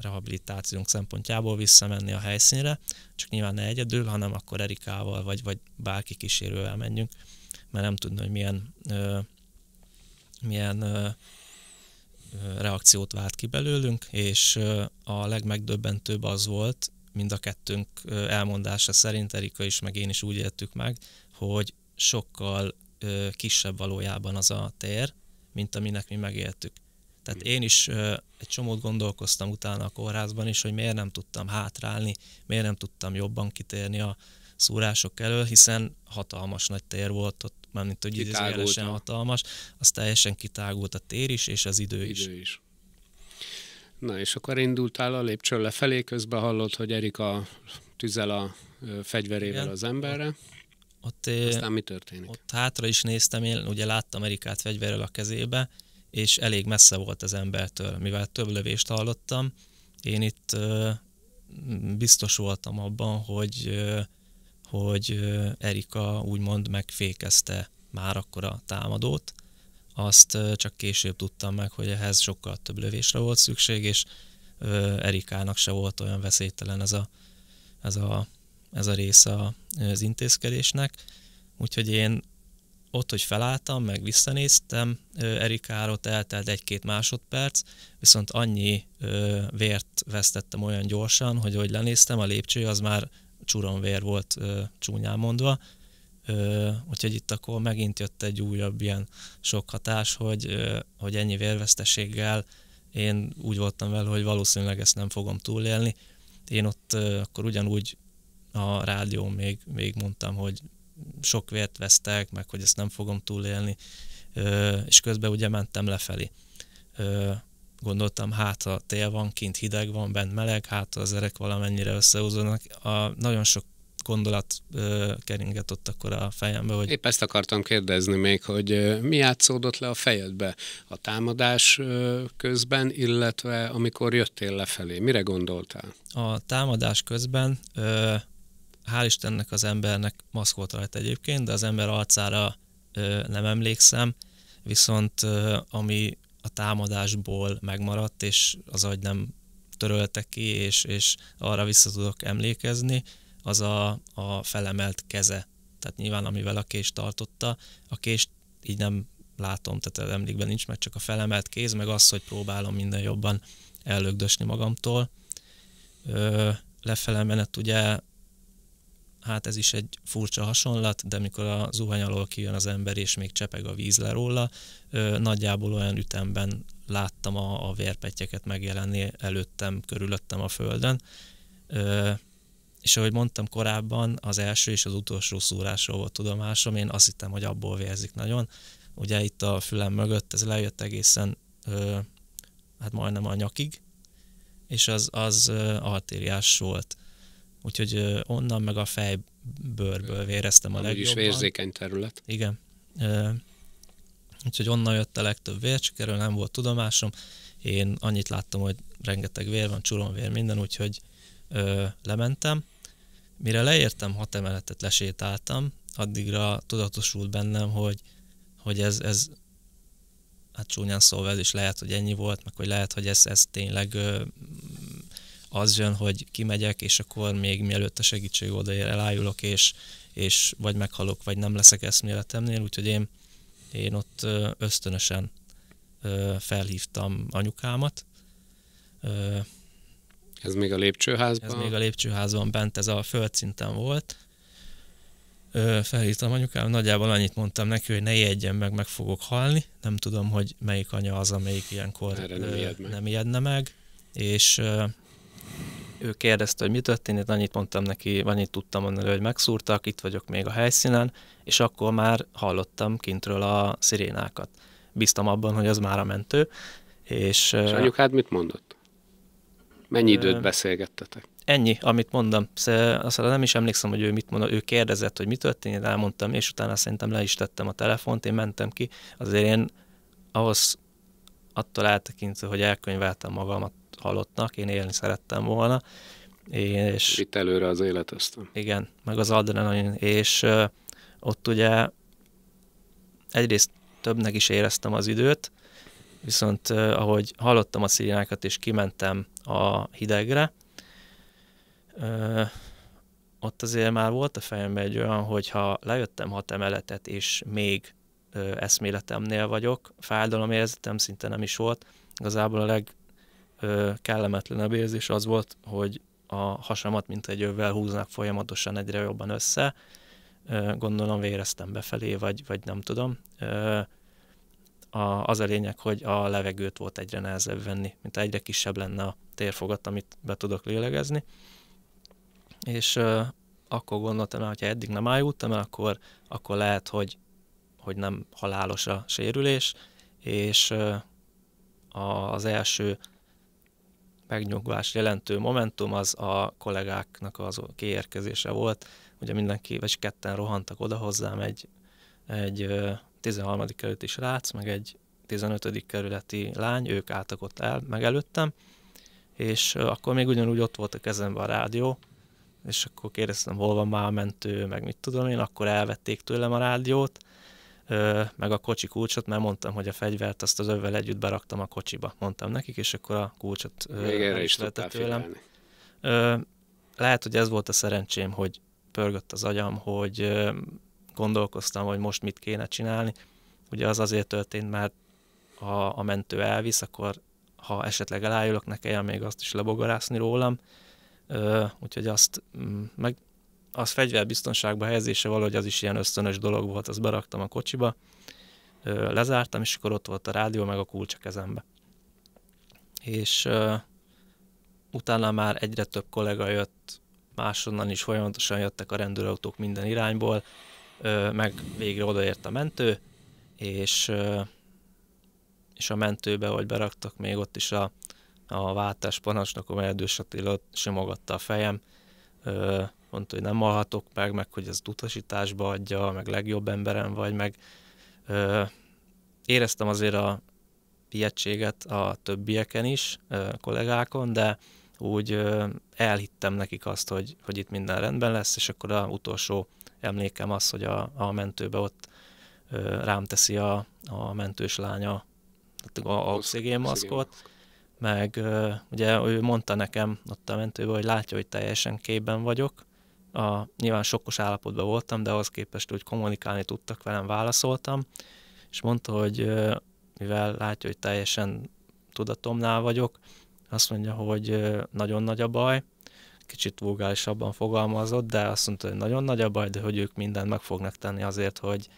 rehabilitációnk szempontjából visszamenni a helyszínre, csak nyilván ne egyedül, hanem akkor Erikával, vagy, vagy bárki kísérővel menjünk, mert nem tudni, hogy milyen, milyen reakciót vált ki belőlünk, és a legmegdöbbentőbb az volt, mind a kettőnk elmondása szerint, Erika is, meg én is úgy éltük meg, hogy sokkal kisebb valójában az a tér, mint aminek mi megéltük. Tehát én is egy csomót gondolkoztam utána a kórházban is, hogy miért nem tudtam hátrálni, miért nem tudtam jobban kitérni a szúrások elől, hiszen hatalmas nagy tér volt ott mármint hogy így jelesen hatalmas, az teljesen kitágult a tér is, és az idő, idő is. is. Na, és akkor indultál a lépcső lefelé, közben hallod, hogy Erika tüzel a fegyverével Igen. az emberre. Ott, Aztán mi történik? Ott hátra is néztem, én ugye láttam Erikát fegyverrel a kezébe, és elég messze volt az embertől, mivel több lövést hallottam. Én itt biztos voltam abban, hogy hogy Erika úgymond megfékezte már akkor a támadót, azt csak később tudtam meg, hogy ehhez sokkal több lövésre volt szükség, és Erikának se volt olyan veszélytelen ez a, ez a, ez a része az intézkedésnek. Úgyhogy én ott, hogy felálltam, meg visszanéztem Erikáról, eltelt egy-két másodperc, viszont annyi vért vesztettem olyan gyorsan, hogy ahogy lenéztem, a lépcső az már csuromvér volt ö, csúnyán mondva. Ö, úgyhogy itt akkor megint jött egy újabb ilyen sok hatás, hogy, ö, hogy ennyi vérveszteséggel én úgy voltam vele, hogy valószínűleg ezt nem fogom túlélni. Én ott ö, akkor ugyanúgy a rádió még, még mondtam, hogy sok vért vesztek, meg hogy ezt nem fogom túlélni, ö, és közben ugye mentem lefelé. Ö, gondoltam, hát a tél van, kint hideg van, bent meleg, hát az erek valamennyire összehúzódnak. A, nagyon sok gondolat ö, keringett ott akkor a fejembe. Hogy... Épp ezt akartam kérdezni még, hogy mi játszódott le a fejedbe a támadás közben, illetve amikor jöttél lefelé. Mire gondoltál? A támadás közben ö, hál' Istennek az embernek maszk volt rajta egyébként, de az ember arcára ö, nem emlékszem, viszont ö, ami a támadásból megmaradt, és az agy nem törölte ki, és, és arra vissza tudok emlékezni, az a, a felemelt keze. Tehát nyilván amivel a kést tartotta, a kést így nem látom, tehát emlékben nincs meg, csak a felemelt kéz, meg az, hogy próbálom minden jobban ellögdösni magamtól. Ö, lefele menet ugye Hát ez is egy furcsa hasonlat, de mikor a zuhany alól kijön az ember, és még csepeg a víz le róla, nagyjából olyan ütemben láttam a, a vérpetyeket megjelenni előttem, körülöttem a földön. Ö, és ahogy mondtam korábban, az első és az utolsó szúrásról volt tudomásom, én azt hittem, hogy abból vérzik nagyon. Ugye itt a fülem mögött ez lejött egészen, ö, hát majdnem a nyakig, és az, az artériás volt úgyhogy onnan meg a fejbőrből véreztem a legjobban. Úgyis vérzékeny terület. Igen. Úgyhogy onnan jött a legtöbb erről nem volt tudomásom. Én annyit láttam, hogy rengeteg vér van, csuromvér, minden, úgyhogy ö, lementem. Mire leértem hat emeletet, lesétáltam, addigra tudatosult bennem, hogy, hogy ez, ez hát csúnyán szóval ez is lehet, hogy ennyi volt, meg hogy lehet, hogy ez, ez tényleg ö, az jön, hogy kimegyek, és akkor még mielőtt a segítség odaér, elájulok, és, és vagy meghalok, vagy nem leszek eszméletemnél, úgyhogy én, én ott ösztönösen felhívtam anyukámat. Ez még a lépcsőházban? Ez még a lépcsőházban bent, ez a földszinten volt. Felhívtam anyukám, nagyjából annyit mondtam neki, hogy ne ijedjen meg, meg fogok halni. Nem tudom, hogy melyik anya az, amelyik ilyenkor Erre nem, ijed meg. nem ijedne meg. És ő kérdezte, hogy mi történt, annyit mondtam neki, annyit tudtam mondani, hogy megszúrtak, itt vagyok még a helyszínen, és akkor már hallottam kintről a szirénákat. Bíztam abban, hogy az már a mentő. És, és anyukád mit mondott? Mennyi időt beszélgettetek? Ennyi, amit mondom. Aztán nem is emlékszem, hogy ő mit mondott, ő kérdezett, hogy mi történt, elmondtam, és utána szerintem le is tettem a telefont, én mentem ki. Azért én ahhoz attól eltekintve, hogy elkönyveltem magamat halottnak, én élni szerettem volna. És, Itt előre az élet Igen, meg az adrenalin, és uh, ott ugye egyrészt többnek is éreztem az időt, viszont uh, ahogy hallottam a szirénákat és kimentem a hidegre, uh, ott azért már volt a fejemben egy olyan, hogy ha lejöttem hat emeletet, és még eszméletemnél vagyok. érzetem szinte nem is volt. Igazából a leg kellemetlenebb érzés az volt, hogy a hasamat mint egy övvel húznak folyamatosan egyre jobban össze. Ö, gondolom véreztem befelé, vagy, vagy nem tudom. Ö, a, az a lényeg, hogy a levegőt volt egyre nehezebb venni, mint egyre kisebb lenne a térfogat, amit be tudok lélegezni. És ö, akkor gondoltam el, hogyha eddig nem ájultam el, akkor, akkor lehet, hogy hogy nem halálos a sérülés, és az első megnyugvás jelentő momentum az a kollégáknak az kiérkezése volt. Ugye mindenki, vagy ketten rohantak oda hozzám egy, egy 13. kerületi srác, meg egy 15. kerületi lány, ők álltak ott el, meg előttem, és akkor még ugyanúgy ott volt a kezemben a rádió, és akkor kérdeztem, hol van már a mentő, meg mit tudom én, akkor elvették tőlem a rádiót, meg a kocsi kulcsot, mert mondtam, hogy a fegyvert azt az övvel együtt beraktam a kocsiba, mondtam nekik, és akkor a kulcsot Igen, is lehetett tőlem. Figyelni. Lehet, hogy ez volt a szerencsém, hogy pörgött az agyam, hogy gondolkoztam, hogy most mit kéne csinálni. Ugye az azért történt, mert ha a mentő elvisz, akkor ha esetleg elájulok, ne kelljen még azt is lebogarászni rólam. Úgyhogy azt mm, meg az fegyverbiztonságba helyezése valahogy az is ilyen ösztönös dolog volt, azt beraktam a kocsiba, lezártam, és akkor ott volt a rádió, meg a kulcs a kezembe. És uh, utána már egyre több kollega jött, másonnan is folyamatosan jöttek a rendőrautók minden irányból, uh, meg végre odaért a mentő, és, uh, és a mentőbe, hogy beraktak, még ott is a, a váltás a Erdős Attila simogatta a fejem, mondta, hogy nem alhatok meg, meg hogy ez utasításba adja, meg legjobb emberem vagy, meg ö, éreztem azért a pihetséget a többieken is, ö, kollégákon, de úgy ö, elhittem nekik azt, hogy, hogy itt minden rendben lesz, és akkor a utolsó emlékem az, hogy a, a mentőbe ott ö, rám teszi a, a mentős lánya a, a oxigénmaszkot, meg ö, ugye ő mondta nekem ott a mentőben, hogy látja, hogy teljesen képben vagyok, a, nyilván sokkos állapotban voltam, de ahhoz képest, hogy kommunikálni tudtak velem, válaszoltam, és mondta, hogy mivel látja, hogy teljesen tudatomnál vagyok, azt mondja, hogy nagyon nagy a baj, kicsit vulgálisabban fogalmazott, de azt mondta, hogy nagyon nagy a baj, de hogy ők mindent meg fognak tenni azért, hogy,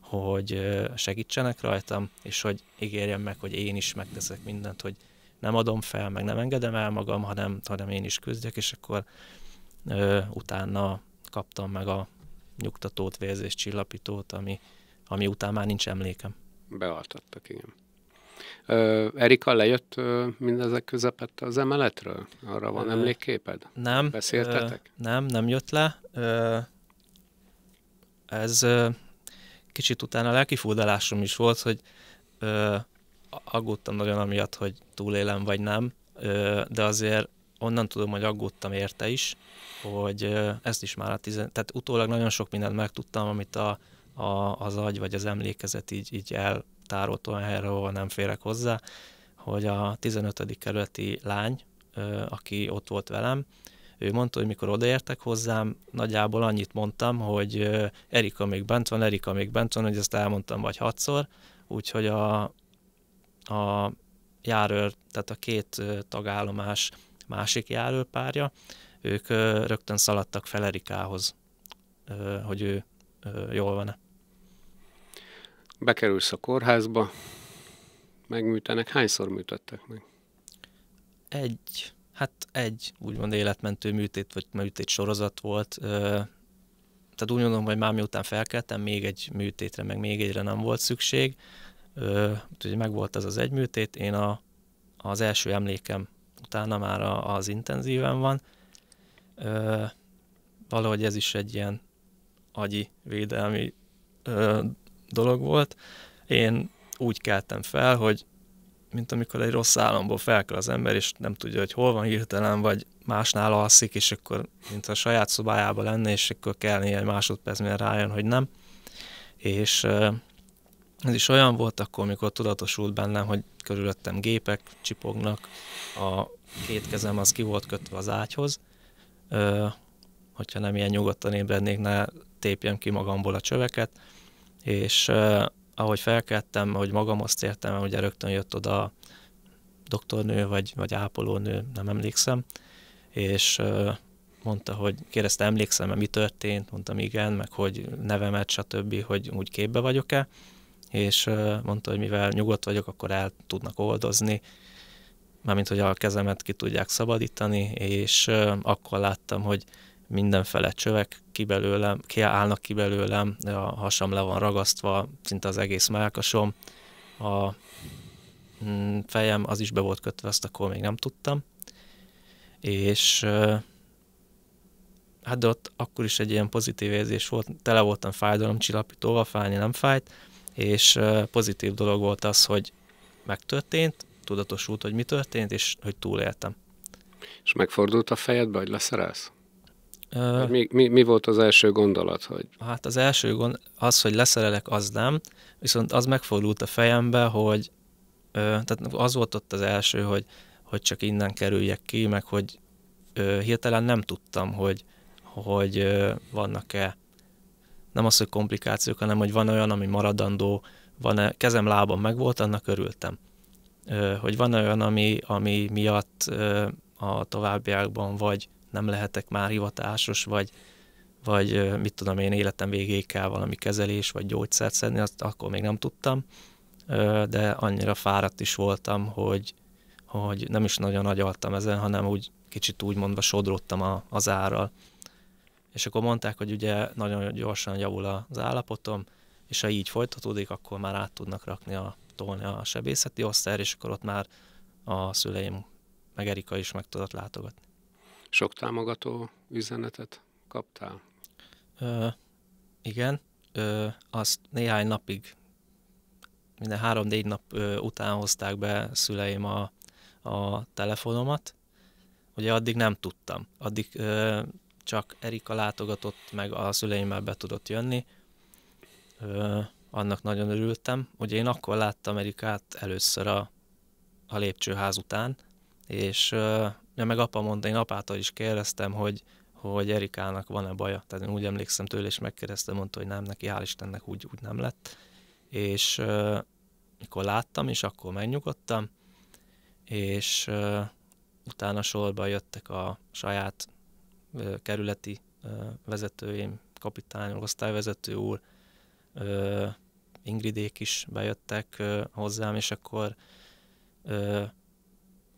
hogy segítsenek rajtam, és hogy ígérjem meg, hogy én is megteszek mindent, hogy nem adom fel, meg nem engedem el magam, hanem, hanem én is küzdjek, és akkor Ö, utána kaptam meg a nyugtatót, csillapítót, ami, ami után már nincs emlékem. Bealtattak, igen. Ö, Erika lejött ö, mindezek közepette az emeletről? Arra van ö, emlékképed? Nem. Beszéltetek? Ö, nem, nem jött le. Ö, ez ö, kicsit utána lelkifúdalásom is volt, hogy ö, aggódtam nagyon amiatt, hogy túlélem vagy nem, ö, de azért onnan tudom, hogy aggódtam érte is, hogy ezt is már a tizen... Tehát utólag nagyon sok mindent megtudtam, amit a, a, az agy vagy az emlékezet így, így eltárolt olyan helyre, ahol nem férek hozzá, hogy a 15. kerületi lány, aki ott volt velem, ő mondta, hogy mikor odaértek hozzám, nagyjából annyit mondtam, hogy Erika még bent van, Erika még bent van, hogy ezt elmondtam vagy hatszor, úgyhogy a, a járőr, tehát a két tagállomás másik jelölpárja, ők rögtön szaladtak fel Erikához, hogy ő jól van-e. Bekerülsz a kórházba, megműtenek. Hányszor műtöttek meg? Egy, hát egy úgymond életmentő műtét, vagy műtét sorozat volt. Tehát úgy mondom, hogy már miután felkeltem, még egy műtétre, meg még egyre nem volt szükség. Úgyhogy megvolt az az egy műtét. Én a, az első emlékem utána már az intenzíven van. Ö, valahogy ez is egy ilyen agyi védelmi ö, dolog volt. Én úgy keltem fel, hogy mint amikor egy rossz fel felkel az ember, és nem tudja, hogy hol van hirtelen, vagy másnál alszik, és akkor mint a saját szobájában lenne, és akkor kell egy másodperc, mert rájön, hogy nem. És ez is olyan volt akkor, mikor tudatosult bennem, hogy körülöttem gépek csipognak, a két kezem az ki volt kötve az ágyhoz, ö, hogyha nem ilyen nyugodtan ébrednék, ne tépjem ki magamból a csöveket, és ö, ahogy felkeltem, hogy magam azt értem, hogy rögtön jött oda a doktornő, vagy, vagy ápolónő, nem emlékszem, és ö, mondta, hogy kérdezte, emlékszem-e, mi történt, mondtam igen, meg hogy nevemet, stb., hogy úgy képbe vagyok-e, és mondta, hogy mivel nyugodt vagyok, akkor el tudnak oldozni, mármint hogy a kezemet ki tudják szabadítani, és akkor láttam, hogy mindenfele csövek ki belőlem, ki állnak ki belőlem, a hasam le van ragasztva, szinte az egész melkasom, a mm, fejem az is be volt kötve, azt akkor még nem tudtam, és hát de ott akkor is egy ilyen pozitív érzés volt, tele voltam fájdalomcsillapítóval, fájni nem fájt, és pozitív dolog volt az, hogy megtörtént, tudatosult, hogy mi történt, és hogy túléltem. És megfordult a fejedbe, hogy leszerelsz? Ö... mi, mi, mi volt az első gondolat? Hogy... Hát az első gond, az, hogy leszerelek, az nem, viszont az megfordult a fejembe, hogy ö, tehát az volt ott az első, hogy, hogy csak innen kerüljek ki, meg hogy ö, hirtelen nem tudtam, hogy, hogy ö, vannak-e nem az, hogy komplikációk, hanem hogy van olyan, ami maradandó, van kezem, lábam megvolt, annak örültem. Hogy van olyan, ami, ami miatt a továbbiakban vagy nem lehetek már hivatásos, vagy, vagy mit tudom én, életem végéig kell valami kezelés, vagy gyógyszert szedni, azt akkor még nem tudtam, de annyira fáradt is voltam, hogy, hogy nem is nagyon agyaltam ezen, hanem úgy kicsit úgy mondva sodródtam a, az árral és akkor mondták, hogy ugye nagyon gyorsan javul az állapotom, és ha így folytatódik, akkor már át tudnak rakni a tolni a sebészeti osztályra, és akkor ott már a szüleim meg Erika is meg tudott látogatni. Sok támogató üzenetet kaptál? Ö, igen, ö, azt néhány napig, minden három-négy nap ö, után hozták be szüleim a, a telefonomat. Ugye addig nem tudtam. Addig ö, csak Erika látogatott, meg a szüleimmel be tudott jönni. Ö, annak nagyon örültem. Ugye én akkor láttam Erikát először a, a lépcsőház után, és ö, meg apa mondta, én apától is kérdeztem, hogy, hogy Erikának van-e baja. Tehát én úgy emlékszem tőle, és megkérdeztem, mondta, hogy nem, neki hál' Istennek úgy, úgy nem lett. És ö, mikor láttam, és akkor megnyugodtam, és ö, utána sorba jöttek a saját kerületi vezetőim, kapitány, osztályvezető úr, Ingridék is bejöttek hozzám, és akkor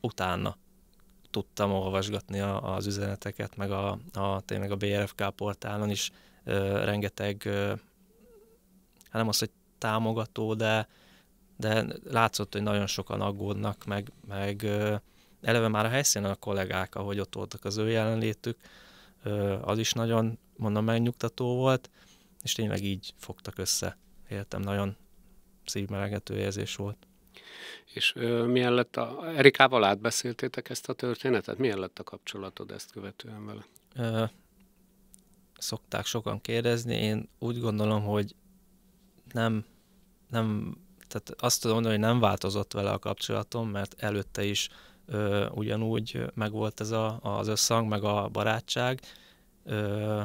utána tudtam olvasgatni az üzeneteket, meg a, a tényleg a BRFK portálon is rengeteg, hát nem az, hogy támogató, de, de látszott, hogy nagyon sokan aggódnak, meg, meg eleve már a helyszínen a kollégák, ahogy ott voltak az ő jelenlétük, az is nagyon, mondom, megnyugtató volt, és tényleg így fogtak össze. Éltem, nagyon szívmelegető érzés volt. És ö, milyen lett a... Erikával átbeszéltétek ezt a történetet? Milyen lett a kapcsolatod ezt követően vele? Ö, szokták sokan kérdezni. Én úgy gondolom, hogy nem, nem tehát azt tudom mondani, hogy nem változott vele a kapcsolatom, mert előtte is ö, ugyanúgy megvolt ez a, az összhang, meg a barátság. Ö,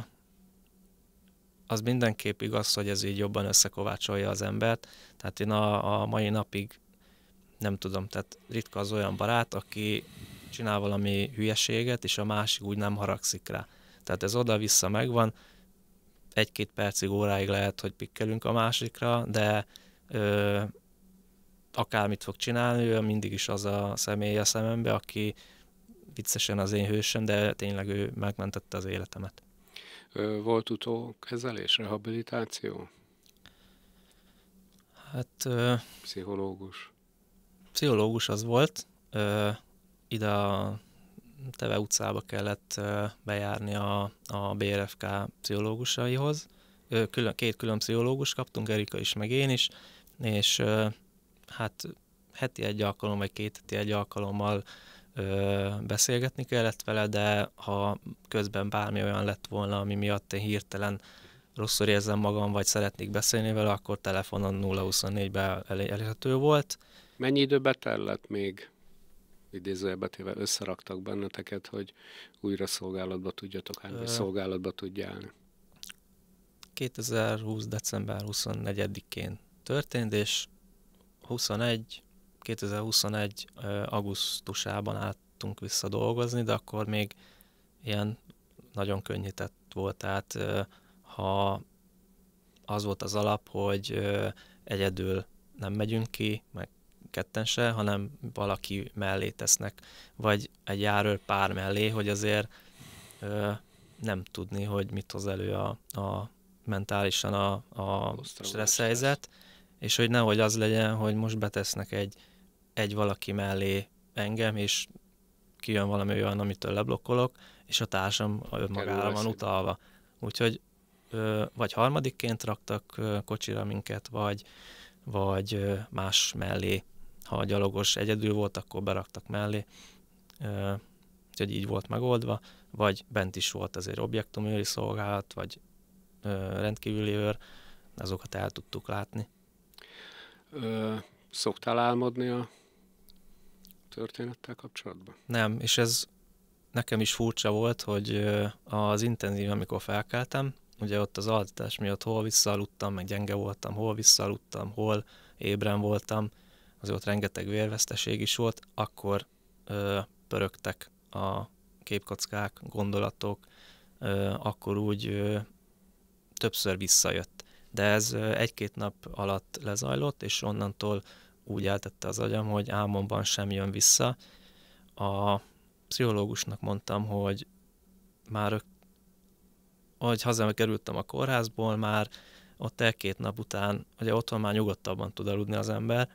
az mindenképp igaz, hogy ez így jobban összekovácsolja az embert. Tehát én a, a mai napig nem tudom, tehát ritka az olyan barát, aki csinál valami hülyeséget, és a másik úgy nem haragszik rá. Tehát ez oda-vissza megvan, egy-két percig, óráig lehet, hogy pikkelünk a másikra, de ö, akármit fog csinálni, ő mindig is az a személy a szemembe, aki viccesen az én hősöm, de tényleg ő megmentette az életemet. Volt kezelés, rehabilitáció? Hát... Pszichológus. Pszichológus az volt. Ide a Teve utcába kellett bejárni a, a BRFK pszichológusaihoz. Külön, két külön pszichológus kaptunk, Erika is, meg én is, és hát heti egy alkalom, vagy két heti egy alkalommal ö, beszélgetni kellett vele, de ha közben bármi olyan lett volna, ami miatt én hirtelen rosszul érzem magam, vagy szeretnék beszélni vele, akkor telefonon 024-ben elérhető volt. Mennyi időbe tellett még idézőjelbetéve összeraktak benneteket, hogy újra szolgálatba tudjatok állni, vagy szolgálatba tudjál? állni? 2020. december 24-én történt, és 21, 2021 augusztusában álltunk vissza dolgozni, de akkor még ilyen nagyon könnyített volt, tehát ha az volt az alap, hogy egyedül nem megyünk ki, meg ketten se, hanem valaki mellé tesznek, vagy egy járőr pár mellé, hogy azért ö, nem tudni, hogy mit hoz elő a, a mentálisan a, a stressz helyzet, és hogy nehogy az legyen, hogy most betesznek egy, egy valaki mellé engem, és kijön valami olyan, amitől leblokkolok, és a társam magára van utalva. Úgyhogy vagy harmadikként raktak kocsira minket, vagy, vagy más mellé. Ha a gyalogos egyedül volt, akkor beraktak mellé. Úgyhogy így volt megoldva, vagy bent is volt azért objektumőri szolgálat, vagy rendkívüli őr, azokat el tudtuk látni. Ö, szoktál álmodni a történettel kapcsolatban? Nem, és ez nekem is furcsa volt, hogy az intenzív, amikor felkeltem, ugye ott az altatás miatt hol visszaaludtam, meg gyenge voltam, hol visszaaludtam, hol ébren voltam, az ott rengeteg vérveszteség is volt, akkor ö, pörögtek a képkockák, gondolatok, ö, akkor úgy ö, többször visszajött de ez egy-két nap alatt lezajlott, és onnantól úgy eltette az agyam, hogy álmomban sem jön vissza. A pszichológusnak mondtam, hogy már ahogy hazakerültem a kórházból, már ott egy-két nap után, ugye otthon már nyugodtabban tud aludni az ember,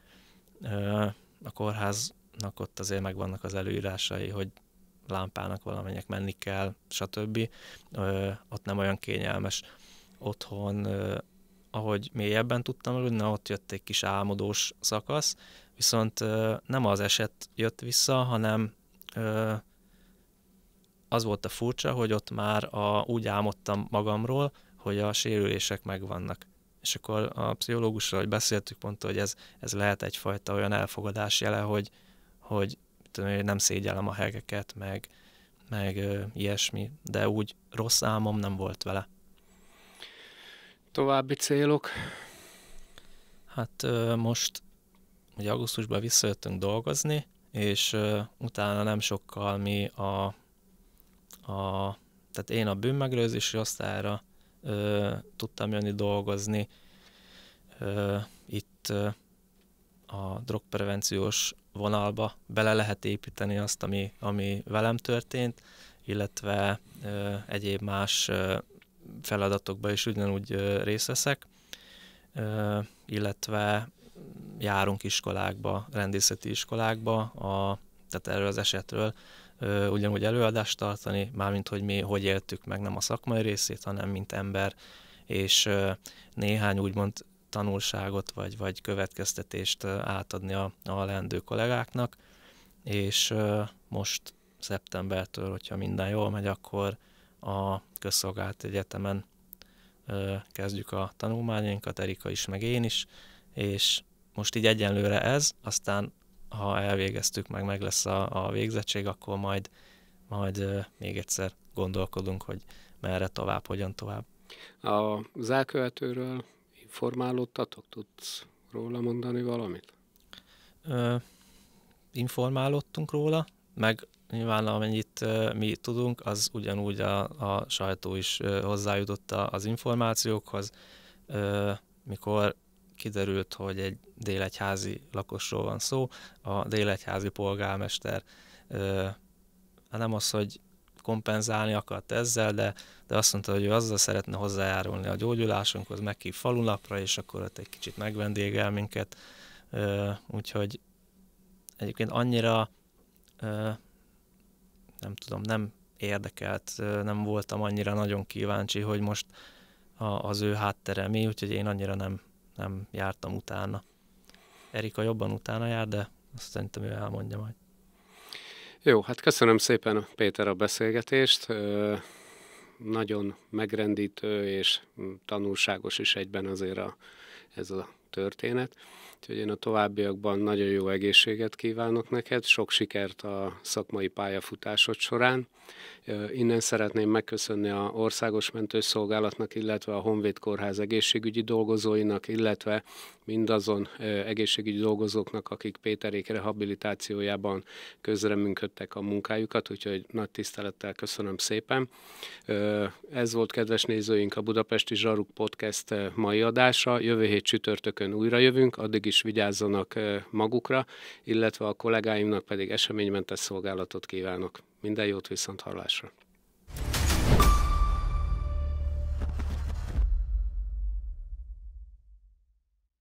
a kórháznak ott azért megvannak az előírásai, hogy lámpának valamennyek menni kell, stb. Ott nem olyan kényelmes. Otthon ahogy mélyebben tudtam aludni, na ott jött egy kis álmodós szakasz, viszont nem az eset jött vissza, hanem az volt a furcsa, hogy ott már a, úgy álmodtam magamról, hogy a sérülések megvannak. És akkor a pszichológusra, hogy beszéltük, pont hogy ez, ez lehet egyfajta olyan elfogadás jele, hogy, hogy tudom, nem szégyellem a hegeket, meg, meg ö, ilyesmi, de úgy rossz álmom nem volt vele. További célok? Hát most ugye augusztusban visszajöttünk dolgozni, és utána nem sokkal mi a, a tehát én a bűnmegrőzési osztályra ö, tudtam jönni dolgozni. Ö, itt ö, a drogprevenciós vonalba bele lehet építeni azt, ami, ami velem történt, illetve ö, egyéb más ö, feladatokba is ugyanúgy részt veszek, illetve járunk iskolákba, rendészeti iskolákba, a, tehát erről az esetről ugyanúgy előadást tartani, mármint hogy mi hogy éltük meg nem a szakmai részét, hanem mint ember, és néhány úgymond tanulságot vagy, vagy következtetést átadni a, a leendő kollégáknak, és most szeptembertől, hogyha minden jól megy, akkor a közszolgált Egyetemen kezdjük a tanulmányainkat, Erika is, meg én is, és most így egyenlőre ez, aztán ha elvégeztük, meg meg lesz a, a végzettség, akkor majd, majd még egyszer gondolkodunk, hogy merre tovább, hogyan tovább. a elkövetőről informálódtatok? Tudsz róla mondani valamit? Ö, informálódtunk róla, meg nyilván amennyit mi tudunk, az ugyanúgy a, a sajtó is hozzájutott az információkhoz. Mikor kiderült, hogy egy délegyházi lakosról van szó, a délegyházi polgármester hát nem az, hogy kompenzálni akart ezzel, de, de azt mondta, hogy ő azzal szeretne hozzájárulni a gyógyulásunkhoz, meghív falunapra, és akkor ott egy kicsit megvendégel minket. Úgyhogy egyébként annyira nem tudom, nem érdekelt, nem voltam annyira nagyon kíváncsi, hogy most a, az ő háttere mi, úgyhogy én annyira nem, nem jártam utána. Erika jobban utána jár, de azt szerintem ő elmondja majd. Jó, hát köszönöm szépen Péter a beszélgetést. Nagyon megrendítő és tanulságos is egyben azért a, ez a történet. Úgyhogy én a továbbiakban nagyon jó egészséget kívánok neked, sok sikert a szakmai pályafutásod során, Innen szeretném megköszönni a Országos Mentőszolgálatnak, illetve a Honvéd Kórház egészségügyi dolgozóinak, illetve mindazon egészségügyi dolgozóknak, akik Péterék rehabilitációjában közreműködtek a munkájukat, úgyhogy nagy tisztelettel köszönöm szépen. Ez volt, kedves nézőink, a Budapesti Zsaruk Podcast mai adása. Jövő hét csütörtökön újra jövünk, addig is vigyázzanak magukra, illetve a kollégáimnak pedig eseménymentes szolgálatot kívánok. Minden jót viszont hallásra!